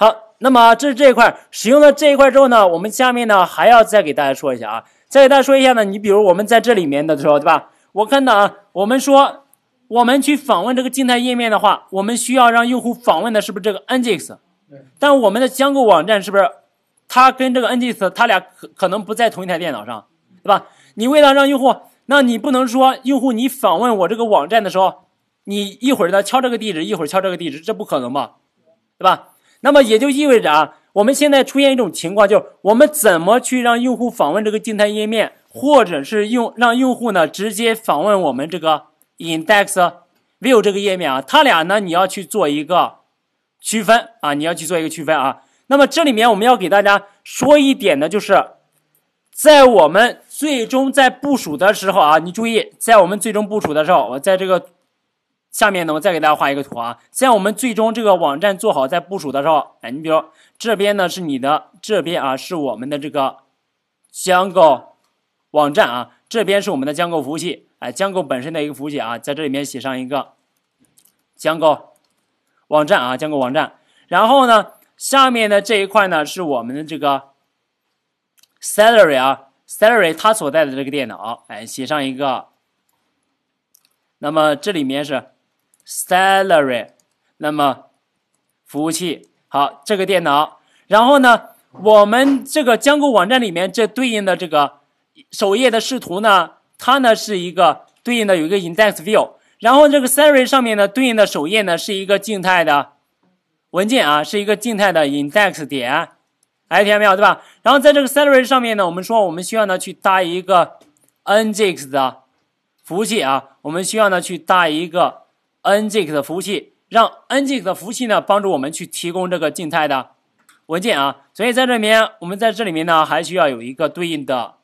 好，那么这是这一块使用了这一块之后呢，我们下面呢还要再给大家说一下啊，再给大家说一下呢，你比如我们在这里面的时候，对吧？我看到啊，我们说我们去访问这个静态页面的话，我们需要让用户访问的是不是这个 nginx？但我们的将构网站是不是它跟这个 nginx 它俩可可能不在同一台电脑上，对吧？你为了让用户，那你不能说用户你访问我这个网站的时候，你一会儿呢敲这个地址，一会儿敲这个地址，这不可能吧，对吧？那么也就意味着啊，我们现在出现一种情况，就是我们怎么去让用户访问这个静态页面，或者是用让用户呢直接访问我们这个 index view 这个页面啊？它俩呢你要去做一个区分啊，你要去做一个区分啊。那么这里面我们要给大家说一点呢，就是在我们最终在部署的时候啊，你注意，在我们最终部署的时候，我在这个。下面呢，我再给大家画一个图啊。在我们最终这个网站做好在部署的时候，哎，你比如这边呢是你的这边啊，是我们的这个江购网站啊，这边是我们的江购服务器，哎，江购本身的一个服务器啊，在这里面写上一个江购网站啊，江购网站。然后呢，下面的这一块呢是我们的这个 salary 啊，salary 它所在的这个电脑，哎，写上一个。那么这里面是。salary，那么服务器好，这个电脑，然后呢，我们这个将购网站里面这对应的这个首页的视图呢，它呢是一个对应的有一个 index view，然后这个 salary 上面呢对应的首页呢是一个静态的文件啊，是一个静态的 index 点，哎，听到没有，对吧？然后在这个 salary 上面呢，我们说我们需要呢去搭一个 nginx 的服务器啊，我们需要呢去搭一个。nginx 的服务器，让 nginx 的服务器呢帮助我们去提供这个静态的文件啊，所以在这边我们在这里面呢还需要有一个对应的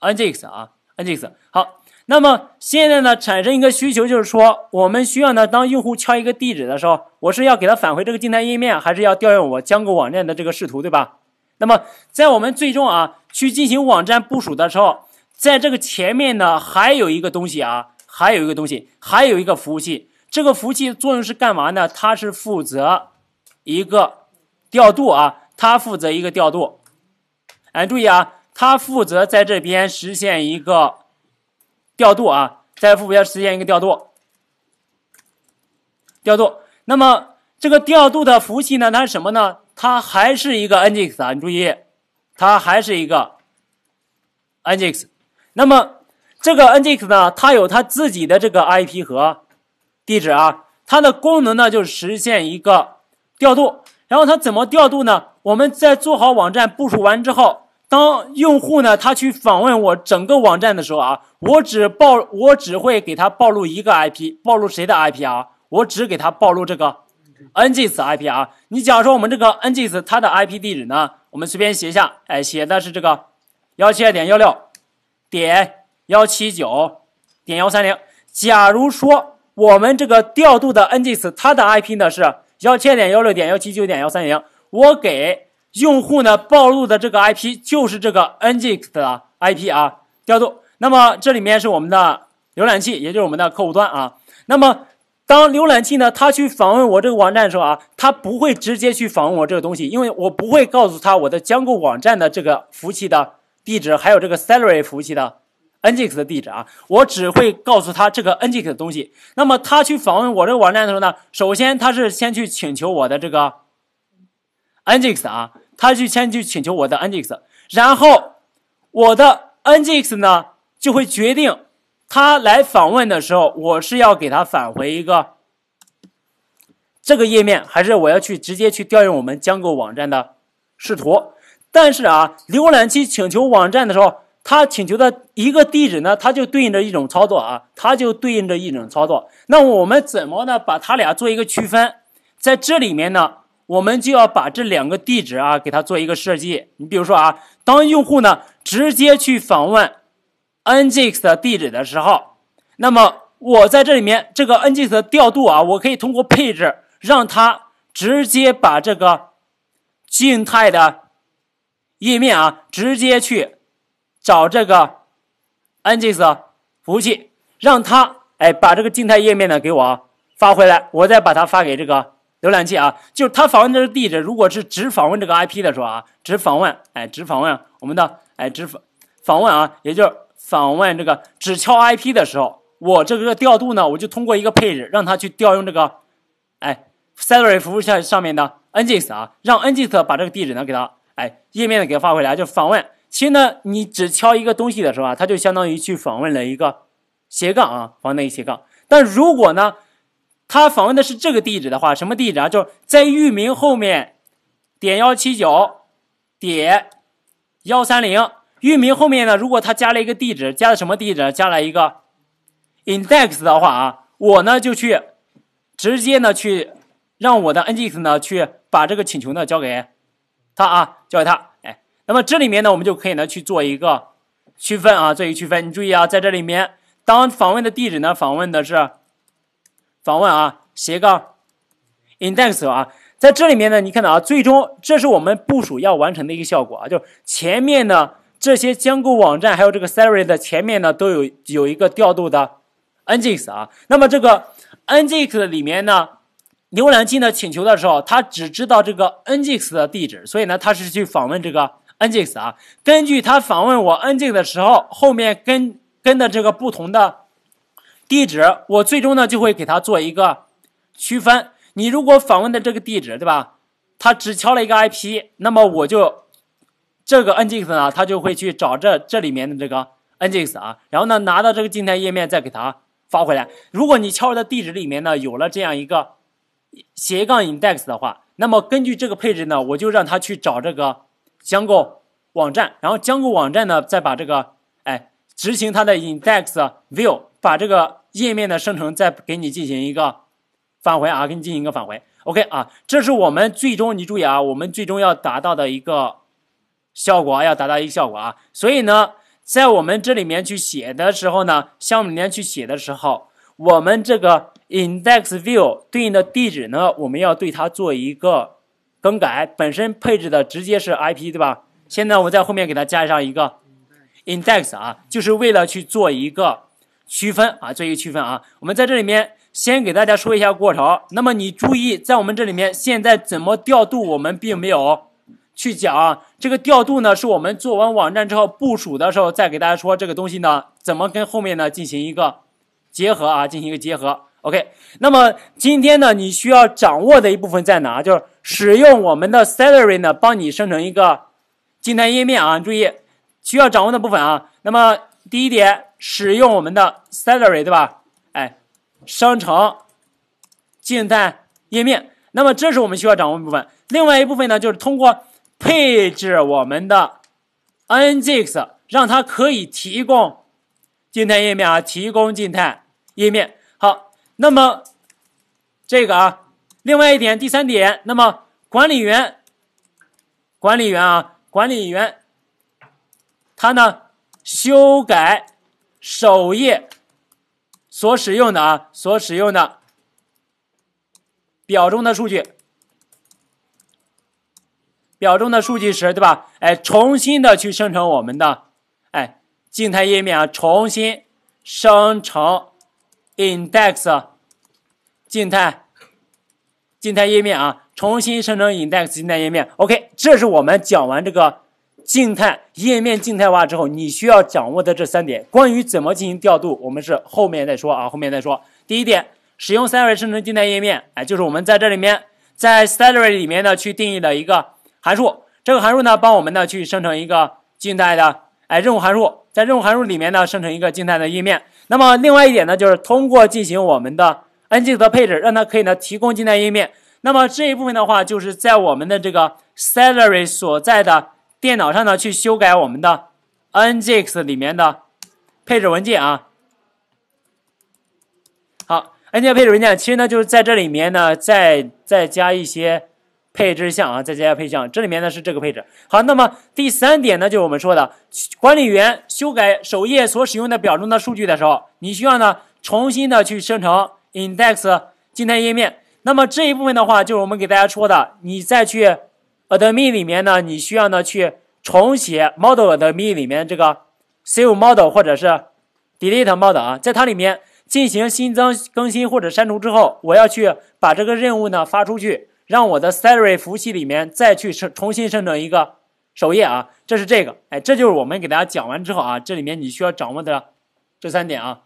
nginx 啊，nginx。好，那么现在呢产生一个需求，就是说我们需要呢当用户敲一个地址的时候，我是要给他返回这个静态页面，还是要调用我江狗网站的这个视图，对吧？那么在我们最终啊去进行网站部署的时候，在这个前面呢还有一个东西啊，还有一个东西，还有一个服务器。这个服务器作用是干嘛呢？它是负责一个调度啊，它负责一个调度。哎，注意啊，它负责在这边实现一个调度啊，在副边实现一个调度，调度。那么这个调度的服务器呢，它是什么呢？它还是一个 nginx。你注意，它还是一个 nginx。那么这个 nginx 呢，它有它自己的这个 IP 和。地址啊，它的功能呢，就是实现一个调度。然后它怎么调度呢？我们在做好网站部署完之后，当用户呢，他去访问我整个网站的时候啊，我只暴，我只会给他暴露一个 IP，暴露谁的 IP 啊？我只给他暴露这个 Nginx IP 啊。你假如说我们这个 Nginx 它的 IP 地址呢，我们随便写一下，哎，写的是这个幺七二点幺六点幺七九点幺三零。假如说我们这个调度的 nginx，它的 IP 呢是幺七点幺六点幺七九点幺三零。我给用户呢暴露的这个 IP 就是这个 nginx 的 IP 啊，调度。那么这里面是我们的浏览器，也就是我们的客户端啊。那么当浏览器呢，它去访问我这个网站的时候啊，它不会直接去访问我这个东西，因为我不会告诉他我的将购网站的这个服务器的地址，还有这个 celery 服务器的。nginx 的地址啊，我只会告诉他这个 nginx 的东西。那么他去访问我这个网站的时候呢，首先他是先去请求我的这个 nginx 啊，他去先去请求我的 nginx，然后我的 nginx 呢就会决定他来访问的时候，我是要给他返回一个这个页面，还是我要去直接去调用我们江 j 网站的视图。但是啊，浏览器请求网站的时候。它请求的一个地址呢，它就对应着一种操作啊，它就对应着一种操作。那我们怎么呢，把它俩做一个区分？在这里面呢，我们就要把这两个地址啊，给它做一个设计。你比如说啊，当用户呢直接去访问 nginx 的地址的时候，那么我在这里面这个 nginx 的调度啊，我可以通过配置让它直接把这个静态的页面啊，直接去。找这个 Nginx 服务器，让他哎把这个静态页面呢给我发回来，我再把它发给这个浏览器啊。就是他访问这个地址，如果是只访问这个 IP 的时候啊，只访问哎只访问我们的哎只访访问啊，也就是访问这个只敲 IP 的时候，我这个调度呢，我就通过一个配置让他去调用这个哎 s e l a l e 服务器上面的 Nginx 啊，让 Nginx 把这个地址呢给他哎页面呢给他发回来，就是访问。其实呢，你只敲一个东西的时候啊，它就相当于去访问了一个斜杠啊，访问那个斜杠。但如果呢，它访问的是这个地址的话，什么地址啊？就是在域名后面点幺七九点幺三零。域名后面呢，如果它加了一个地址，加的什么地址？加了一个 index 的话啊，我呢就去直接呢去让我的 nginx 呢去把这个请求呢交给它啊，交给它，哎。那么这里面呢，我们就可以呢去做一个区分啊，做一个区分。你注意啊，在这里面，当访问的地址呢，访问的是访问啊斜杠 index 啊，在这里面呢，你看到啊，最终这是我们部署要完成的一个效果啊，就前面呢这些将购网站还有这个 s e r i e 的前面呢，都有有一个调度的 nginx 啊。那么这个 nginx 里面呢，浏览器呢请求的时候，它只知道这个 nginx 的地址，所以呢，它是去访问这个。i n x 啊，根据他访问我 i n x 的时候，后面跟跟的这个不同的地址，我最终呢就会给他做一个区分。你如果访问的这个地址，对吧？他只敲了一个 IP，那么我就这个 i n x 呢，他就会去找这这里面的这个 i n x 啊，然后呢拿到这个静态页面再给他发回来。如果你敲的地址里面呢有了这样一个斜杠 index 的话，那么根据这个配置呢，我就让他去找这个。将购网站，然后将购网站呢，再把这个，哎，执行它的 index view，把这个页面的生成再给你进行一个返回啊，给你进行一个返回。OK 啊，这是我们最终你注意啊，我们最终要达到的一个效果啊，要达到一个效果啊。所以呢，在我们这里面去写的时候呢，项目里面去写的时候，我们这个 index view 对应的地址呢，我们要对它做一个。更改本身配置的直接是 IP 对吧？现在我在后面给它加上一个 index 啊，就是为了去做一个区分啊，做一个区分啊。我们在这里面先给大家说一下过程。那么你注意，在我们这里面现在怎么调度，我们并没有去讲。啊、这个调度呢，是我们做完网站之后部署的时候再给大家说这个东西呢，怎么跟后面呢进行一个结合啊，进行一个结合。OK，那么今天呢，你需要掌握的一部分在哪？就是使用我们的 Salary 呢，帮你生成一个静态页面啊。注意需要掌握的部分啊。那么第一点，使用我们的 Salary 对吧？哎，生成静态页面。那么这是我们需要掌握部分。另外一部分呢，就是通过配置我们的 NGX，让它可以提供静态页面啊，提供静态页面。那么，这个啊，另外一点，第三点，那么管理员，管理员啊，管理员，他呢修改首页所使用的啊，所使用的表中的数据，表中的数据时，对吧？哎，重新的去生成我们的哎静态页面啊，重新生成。index 静态静态页面啊，重新生成 index 静态页面。OK，这是我们讲完这个静态页面静态化之后，你需要掌握的这三点。关于怎么进行调度，我们是后面再说啊，后面再说。第一点，使用 s a e l e a r 生成静态页面，哎，就是我们在这里面，在 s a e l e a r 里面呢去定义了一个函数，这个函数呢帮我们呢去生成一个静态的哎任务函数，在任务函数里面呢生成一个静态的页面。那么另外一点呢，就是通过进行我们的 Nginx 的配置，让它可以呢提供静态页面。那么这一部分的话，就是在我们的这个 salary 所在的电脑上呢，去修改我们的 Nginx 里面的配置文件啊。好，nginx 配置文件其实呢，就是在这里面呢，再再加一些。配置项啊，再加下配项，这里面呢是这个配置。好，那么第三点呢，就是我们说的管理员修改首页所使用的表中的数据的时候，你需要呢重新的去生成 index 静态页面。那么这一部分的话，就是我们给大家说的，你再去 admin 里面呢，你需要呢去重写 model admin 里面这个 save model 或者是 delete model 啊，在它里面进行新增、更新或者删除之后，我要去把这个任务呢发出去。让我的 salary 服务器里面再去生重新生成一个首页啊，这是这个，哎，这就是我们给大家讲完之后啊，这里面你需要掌握的这三点啊。